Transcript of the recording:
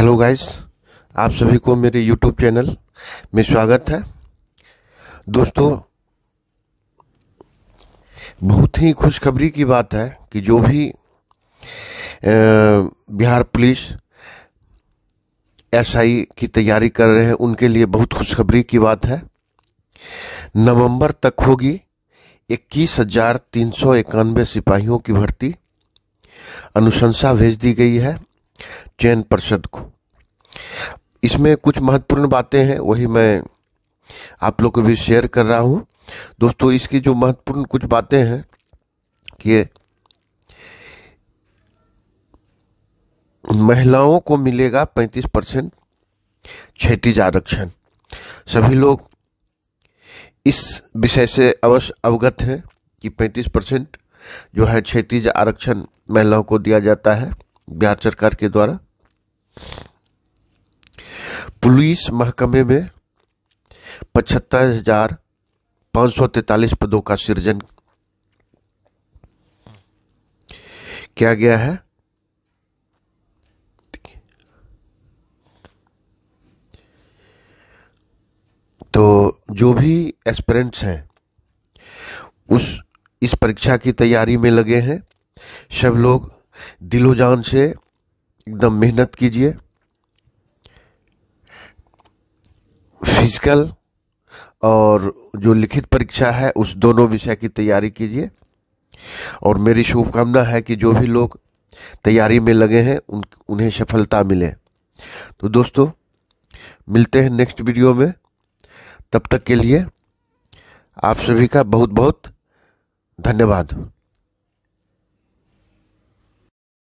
hello guys आप सभी को मेरे यूट्यूब चैनल में स्वागत है दोस्तों बहुत ही खुशखबरी की बात है कि जो भी बिहार पुलिस एसआई की तैयारी कर रहे हैं उनके लिए बहुत खुशखबरी की बात है नवंबर तक होगी इक्कीस हजार तीन सौ इक्यानवे सिपाहियों की भर्ती अनुशंसा भेज दी गई है चयन परिषद को इसमें कुछ महत्वपूर्ण बातें हैं वही मैं आप लोग को भी शेयर कर रहा हूँ दोस्तों इसकी जो महत्वपूर्ण कुछ बातें हैं कि महिलाओं को मिलेगा 35 परसेंट क्षेत्रीय आरक्षण सभी लोग इस विषय से अवश्य अवगत हैं कि 35 परसेंट जो है क्षेत्रीय आरक्षण महिलाओं को दिया जाता है बिहार सरकार के द्वारा पुलिस महकमे में पचहत्तर हजार सौ तैतालीस पदों का सृजन किया गया है तो जो भी एस्पिरेंट्स हैं उस इस परीक्षा की तैयारी में लगे हैं सब लोग दिलोजान से एकदम मेहनत कीजिए फिजिकल और जो लिखित परीक्षा है उस दोनों विषय की तैयारी कीजिए और मेरी शुभकामना है कि जो भी लोग तैयारी में लगे हैं उन उन्हें सफलता मिले तो दोस्तों मिलते हैं नेक्स्ट वीडियो में तब तक के लिए आप सभी का बहुत बहुत धन्यवाद